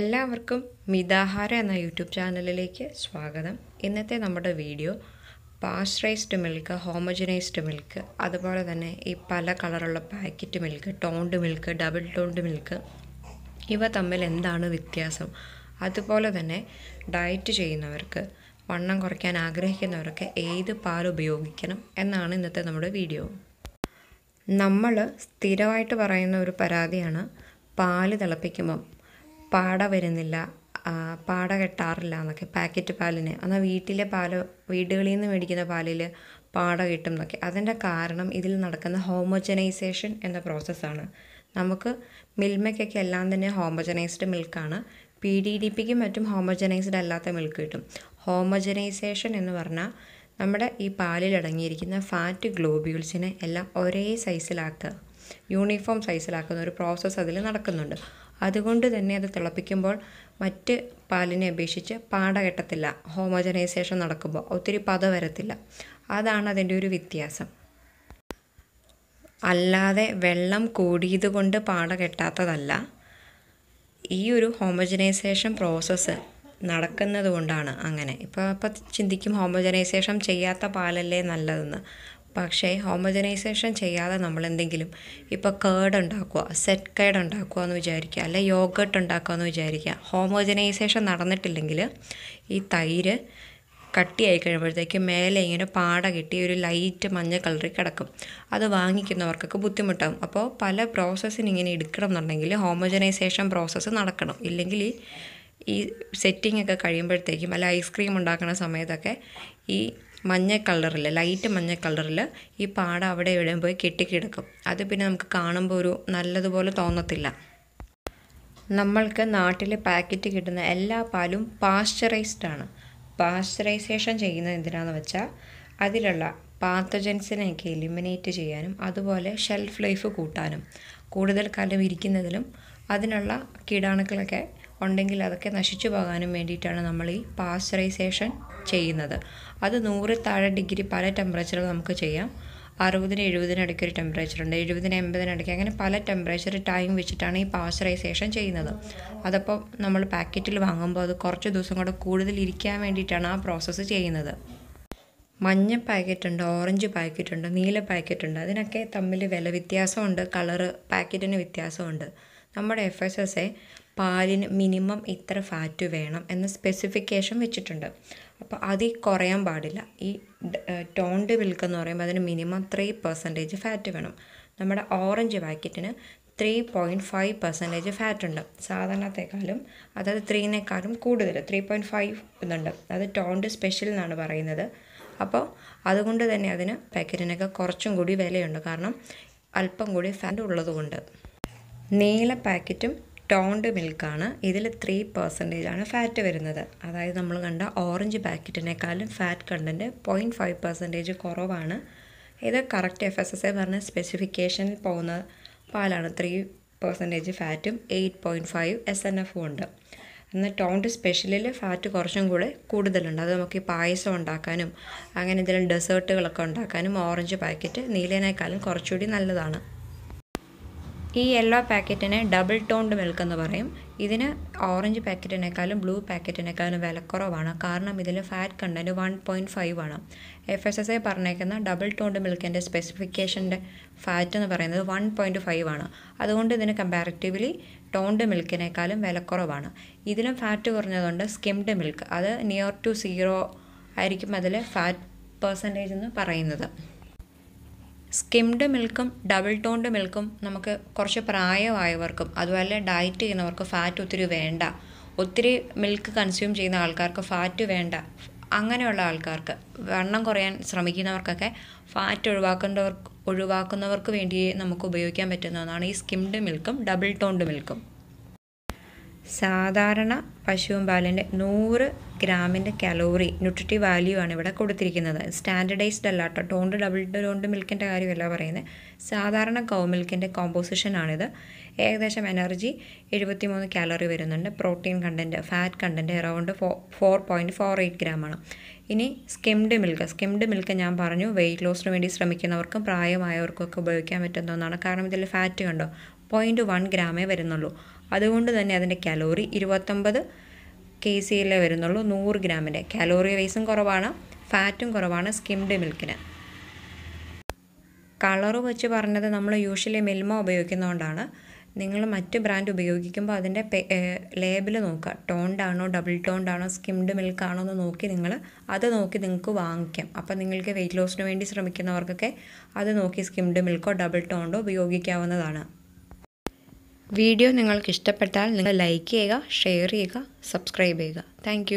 എല്ലാവർക്കും മിതാഹാര എന്ന യൂട്യൂബ് ചാനലിലേക്ക് സ്വാഗതം ഇന്നത്തെ നമ്മുടെ video pasteurised milk homogenised milk അതുപോലെ തന്നെ ഈ പല കളറുള്ള packet milk toned milk double toned milk ഇവ തമ്മിൽ എന്താണ് വ്യത്യാസം അതുപോലെ തന്നെ ഡയറ്റ് ചെയ്യുന്നവർക്ക് വണ്ണം കുറയ്ക്കാൻ ആഗ്രഹിക്കുന്നവർക്ക് ഏത് പാൽ ഉപയോഗിക്കണം എന്നാണ് ഇന്നത്തെ നമ്മുടെ വീഡിയോ നമ്മൾ സ്ഥിരമായിട്ട് പറയുന്ന ഒരു പരാതിയാണ് പാല് തിളപ്പിക്കുമ്പം പാട വരുന്നില്ല പാട കെട്ടാറില്ല എന്നൊക്കെ പാക്കറ്റ് പാലിന് എന്നാൽ വീട്ടിലെ പാല് വീടുകളിൽ നിന്ന് മേടിക്കുന്ന പാലിൽ പാട കിട്ടും എന്നൊക്കെ അതിൻ്റെ കാരണം ഇതിൽ നടക്കുന്ന ഹോമോജനൈസേഷൻ എന്ന പ്രോസസ്സാണ് നമുക്ക് മിൽമയ്ക്കൊക്കെ എല്ലാം തന്നെ ഹോമോജനൈസ്ഡ് മിൽക്കാണ് പി ഡി ഡി പിക്കും മറ്റും ഹോമോജനൈസ്ഡ് അല്ലാത്ത മിൽക്ക് കിട്ടും ഹോമോജനൈസേഷൻ എന്ന് പറഞ്ഞാൽ നമ്മുടെ ഈ പാലിൽ അടങ്ങിയിരിക്കുന്ന ഫാറ്റ് ഗ്ലോബ്യൂൾസിനെ എല്ലാം ഒരേ സൈസിലാക്കുക യൂണിഫോം സൈസിലാക്കുന്ന ഒരു പ്രോസസ്സ് അതിൽ നടക്കുന്നുണ്ട് അതുകൊണ്ട് തന്നെ അത് തിളപ്പിക്കുമ്പോൾ മറ്റ് പാലിനെ അപേക്ഷിച്ച് പാട കെട്ടത്തില്ല ഹോമോജനൈസേഷൻ നടക്കുമ്പോൾ ഒത്തിരി പത വരത്തില്ല അതാണ് അതിൻ്റെ ഒരു വ്യത്യാസം അല്ലാതെ വെള്ളം കൂടിയത് കൊണ്ട് പാട കെട്ടാത്തതല്ല ഈ ഒരു ഹോമോജനൈസേഷൻ പ്രോസസ്സ് നടക്കുന്നത് കൊണ്ടാണ് അങ്ങനെ ഇപ്പോൾ അപ്പോൾ ചിന്തിക്കും ഹോമോജനൈസേഷൻ ചെയ്യാത്ത പാലല്ലേ നല്ലതെന്ന് പക്ഷേ ഹോമജനൈസേഷൻ ചെയ്യാതെ നമ്മൾ എന്തെങ്കിലും ഇപ്പോൾ കേഡ് ഉണ്ടാക്കുക സെറ്റ് കേഡ് ഉണ്ടാക്കുക എന്ന് വിചാരിക്കുക അല്ലെ യോഗട്ട് ഉണ്ടാക്കുക എന്ന് വിചാരിക്കുക ഹോമോജനൈസേഷൻ നടന്നിട്ടില്ലെങ്കിൽ ഈ തൈര് കട്ടിയായി കഴിയുമ്പോഴത്തേക്ക് മേലെ ഇങ്ങനെ പാട കിട്ടി ഒരു ലൈറ്റ് മഞ്ഞ കളറിൽ കിടക്കും അത് വാങ്ങിക്കുന്നവർക്കൊക്കെ ബുദ്ധിമുട്ടാകും അപ്പോൾ പല പ്രോസസ്സിന് ഇങ്ങനെ എടുക്കണം എന്നുണ്ടെങ്കിൽ ഹോമോജനൈസേഷൻ പ്രോസസ്സ് നടക്കണം ഇല്ലെങ്കിൽ ഈ സെറ്റിംഗ് ഒക്കെ കഴിയുമ്പോഴത്തേക്കും അല്ല ഐസ്ക്രീം ഉണ്ടാക്കുന്ന സമയത്തൊക്കെ ഈ മഞ്ഞ കളറിൽ ലൈറ്റ് മഞ്ഞ കളറിൽ ഈ പാട അവിടെ ഇവിടെ പോയി കെട്ടിക്കിടക്കും അത് പിന്നെ നമുക്ക് കാണുമ്പോൾ ഒരു നല്ലതുപോലെ തോന്നത്തില്ല നമ്മൾക്ക് നാട്ടിൽ പാക്കറ്റ് കിട്ടുന്ന എല്ലാ പാലും പാസ്ചറൈസ്ഡ് ആണ് പാസ്ചറൈസേഷൻ ചെയ്യുന്നത് എന്തിനാണെന്ന് വെച്ചാൽ അതിലുള്ള പാത്തജൻസിനെയൊക്കെ എലിമിനേറ്റ് ചെയ്യാനും അതുപോലെ ഷെൽഫ് ലൈഫ് കൂട്ടാനും കൂടുതൽ കാലം ഇരിക്കുന്നതിലും അതിനുള്ള കീടാണുക്കളൊക്കെ ഉണ്ടെങ്കിൽ അതൊക്കെ നശിച്ചു പോകാനും വേണ്ടിയിട്ടാണ് നമ്മൾ ഈ പാസ്ചറൈസേഷൻ ചെയ്യുന്നത് അത് നൂറ് താഴെ ഡിഗ്രി പല ടെമ്പറേച്ചറിൽ നമുക്ക് ചെയ്യാം അറുപതിന് എഴുപതിന് ഇടയ്ക്ക് ഒരു ടെമ്പറേച്ചർ ഉണ്ട് എഴുപതിന് എൺപതിന് ഇടയ്ക്ക് അങ്ങനെ പല ടെമ്പറേച്ചർ ടൈം വെച്ചിട്ടാണ് ഈ പാസ്ചറൈസേഷൻ ചെയ്യുന്നത് അതപ്പോൾ നമ്മൾ പാക്കറ്റിൽ വാങ്ങുമ്പോൾ അത് കുറച്ച് ദിവസം കൂടെ കൂടുതൽ ഇരിക്കാൻ വേണ്ടിയിട്ടാണ് ആ പ്രോസസ്സ് ചെയ്യുന്നത് മഞ്ഞ പാക്കറ്റ് ഉണ്ട് ഓറഞ്ച് പാക്കറ്റ് ഉണ്ട് നീല പാക്കറ്റ് ഉണ്ട് അതിനൊക്കെ തമ്മിൽ വില വ്യത്യാസമുണ്ട് കളറ് പാക്കറ്റിന് വ്യത്യാസമുണ്ട് നമ്മുടെ എഫ് എസ് എസ് എ പാലിന് മിനിമം ഇത്ര ഫാറ്റ് വേണം എന്ന സ്പെസിഫിക്കേഷൻ വെച്ചിട്ടുണ്ട് അപ്പോൾ അത് കുറയാൻ പാടില്ല ഈ ടോണ്ട് മിൽക്ക് എന്ന് പറയുമ്പോൾ അതിന് മിനിമം ത്രീ പെർസെൻറ്റേജ് ഫാറ്റ് വേണം നമ്മുടെ ഓറഞ്ച് പാക്കറ്റിന് three point five percentage fat ഉണ്ട് സാധാരണത്തെക്കാളും അതായത് ത്രീനേക്കാളും കൂടുതൽ ത്രീ പോയിൻറ്റ് ഫൈവ് ഇതുണ്ട് അത് ടോണ്ട് സ്പെഷ്യൽ എന്നാണ് പറയുന്നത് അപ്പോൾ അതുകൊണ്ട് തന്നെ അതിന് പാക്കറ്റിനൊക്കെ കുറച്ചും കൂടി വിലയുണ്ട് കാരണം അല്പം കൂടി ഫാറ്റ് ഉള്ളതുകൊണ്ട് നീല പാക്കറ്റും ടോണ്ട് മിൽക്കാണ് ഇതിൽ ത്രീ ആണ് ഫാറ്റ് വരുന്നത് അതായത് നമ്മൾ കണ്ട ഓറഞ്ച് പാക്കറ്റിനേക്കാളും fat content point five percentage കുറവാണ് ഇത് correct F S S A പറഞ്ഞ സ്പെസിഫിക്കേഷനിൽ പോകുന്ന പാലാണ് ത്രീ പെർസെൻറ്റേജ് ഫാറ്റും eight point five S N എഫും ഉണ്ട് എന്നാൽ ടോണ്ട് സ്പെഷ്യലിൽ ഫാറ്റ് കുറച്ചും കൂടെ കൂടുതലുണ്ട് അത് നമുക്ക് ഈ പായസം ഉണ്ടാക്കാനും അങ്ങനെ എന്തെങ്കിലും ഡെസേർട്ടുകളൊക്കെ ഉണ്ടാക്കാനും ഓറഞ്ച് പാക്കറ്റ് നീലേനേക്കാളും കുറച്ചുകൂടി നല്ലതാണ് ഈ യെല്ലോ പാക്കറ്റിനെ ഡബിൾ ടോൺഡ് മിൽക്ക് എന്ന് പറയും ഇതിന് ഓറഞ്ച് പാക്കറ്റിനേക്കാളും ബ്ലൂ പാക്കറ്റിനേക്കാളും വിലക്കുറവാണ് കാരണം ഇതിൽ fat content one point five ആണ് എഫ് എസ് എസ് ഐ പറഞ്ഞേക്കുന്ന ഡബിൾ ടോൺഡ് മിൽക്കിൻ്റെ സ്പെസിഫിക്കേഷൻ്റെ ഫാറ്റ് എന്ന് പറയുന്നത് വൺ പോയിൻറ്റ് ഫൈവ് ആണ് അതുകൊണ്ട് ഇതിന് കമ്പാരിറ്റീവ്ലി ടോൺഡ് മിൽക്കിനേക്കാളും വിലക്കുറവാണ് ഇതിലും ഫാറ്റ് കുറഞ്ഞതുകൊണ്ട് സ്കിംഡ് മിൽക്ക് അത് നിയർ ടു സീറോ ആയിരിക്കും അതിൽ ഫാറ്റ് പെർസെൻറ്റേജ് എന്ന് പറയുന്നത് സ്കിംഡ് മിൽക്കും ഡബിൾ ടോൺഡ് മിൽക്കും നമുക്ക് കുറച്ച് പ്രായമായവർക്കും അതുപോലെ ഡയറ്റ് ചെയ്യുന്നവർക്ക് ഫാറ്റ് ഒത്തിരി വേണ്ട ഒത്തിരി മിൽക്ക് കൺസ്യൂം ചെയ്യുന്ന ആൾക്കാർക്ക് ഫാറ്റ് വേണ്ട അങ്ങനെയുള്ള ആൾക്കാർക്ക് വണ്ണം കുറയാൻ ശ്രമിക്കുന്നവർക്കൊക്കെ ഫാറ്റ് ഒഴിവാക്കുന്നവർക്ക് ഒഴിവാക്കുന്നവർക്ക് വേണ്ടി നമുക്ക് ഉപയോഗിക്കാൻ പറ്റുന്ന ഒന്നാണ് ഈ സ്കിംഡ് മിൽക്കും ഡബിൾ ടോൺഡ് മിൽക്കും സാധാരണ പശുവും പാലിൻ്റെ നൂറ് ഗ്രാമിൻ്റെ കലോറി ന്യൂട്രിറ്റീവ് വാല്യൂ ആണ് ഇവിടെ കൊടുത്തിരിക്കുന്നത് സ്റ്റാൻഡർഡൈസ്ഡ് അല്ല കേട്ടോ ടോണ്ട് ഡബിൾ ടോണ്ട് മിൽക്കിൻ്റെ കാര്യമല്ല പറയുന്നത് സാധാരണ കൗ മിൽക്കിൻ്റെ കോമ്പോസിഷനാണിത് ഏകദേശം എനർജി മൂന്ന് കാലറി വരുന്നുണ്ട് protein content fat content around four four point four eight ഗ്രാമാണ് ഇനി സ്കിംഡ് മിൽക്ക് സ്കിംഡ് മിൽക്ക് ഞാൻ പറഞ്ഞു വെയിറ്റ് ലോസിന് വേണ്ടി ശ്രമിക്കുന്നവർക്കും പ്രായമായവർക്കും ഒക്കെ ഉപയോഗിക്കാൻ പറ്റുന്ന ഒന്നാണ് കാരണം ഇതിൽ ഫാറ്റ് കണ്ടോ പോയിൻറ്റ് വൺ ഗ്രാമേ വരുന്നുള്ളൂ അതുകൊണ്ട് തന്നെ അതിൻ്റെ കലോറി ഇരുപത്തൊമ്പത് കെ എല്ലേ വരുന്നുള്ളൂ നൂറ് ഗ്രാമിൻ്റെ കലോറി വൈസും കുറവാണ് ഫാറ്റും കുറവാണ് സ്കിംഡ് മിൽക്കിന് കളർ വെച്ച് പറഞ്ഞത് നമ്മൾ യൂഷ്വലി മിൽമ ഉപയോഗിക്കുന്നതുകൊണ്ടാണ് നിങ്ങൾ മറ്റ് ബ്രാൻഡ് ഉപയോഗിക്കുമ്പോൾ അതിൻ്റെ ലേബിൾ നോക്കുക ടോണ്ടാണോ ഡബിൾ ടോണ്ടാണോ സ്കിംഡ് മിൽക്ക് ആണോ എന്ന് നോക്കി നിങ്ങൾ അത് നോക്കി നിങ്ങൾക്ക് വാങ്ങിക്കാം അപ്പോൾ നിങ്ങൾക്ക് വെയിറ്റ് ലോസിന് വേണ്ടി ശ്രമിക്കുന്നവർക്കൊക്കെ അത് നോക്കി സ്കിംഡ് മിൽക്കോ ഡബിൾ ടോണ്ടോ ഉപയോഗിക്കാവുന്നതാണ് വീഡിയോ നിങ്ങൾക്ക് ഇഷ്ടപ്പെട്ടാൽ നിങ്ങൾ ലൈക്ക് ചെയ്യുക ഷെയർ ചെയ്യുക സബ്സ്ക്രൈബ് ചെയ്യുക താങ്ക്